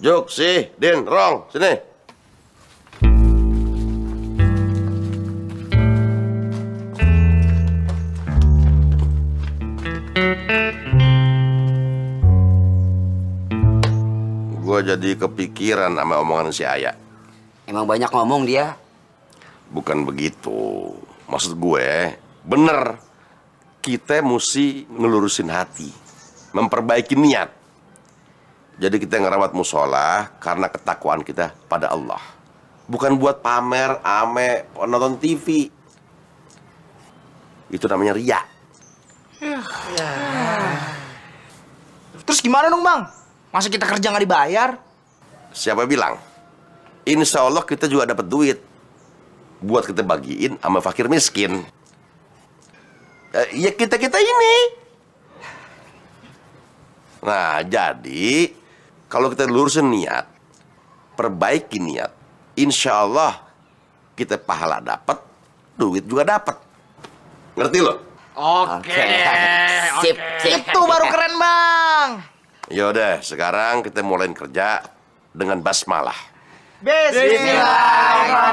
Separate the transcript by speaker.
Speaker 1: Juk, si, Din, Rong, sini. Gue jadi kepikiran sama omongan si Ayah. Emang banyak ngomong dia? Bukan begitu. Maksud gue, bener. Kita mesti ngelurusin hati. Memperbaiki niat jadi kita ngerawat musola karena ketakwaan kita pada Allah. Bukan buat pamer, ame, nonton TV. Itu namanya ria. Terus gimana dong bang? Masa kita kerja nggak dibayar? Siapa bilang? Insya Allah kita juga dapat duit. Buat kita bagiin sama fakir miskin. Eh, ya kita-kita ini. Nah, jadi kalau kita lurusin niat, perbaiki niat, insya Allah kita pahala dapat, duit juga dapat. Ngerti loh? Oke. Okay. Sip, sip. Itu baru keren bang. Yaudah, sekarang kita mulai kerja dengan basmalah. Bismillahirrahmanirrahim.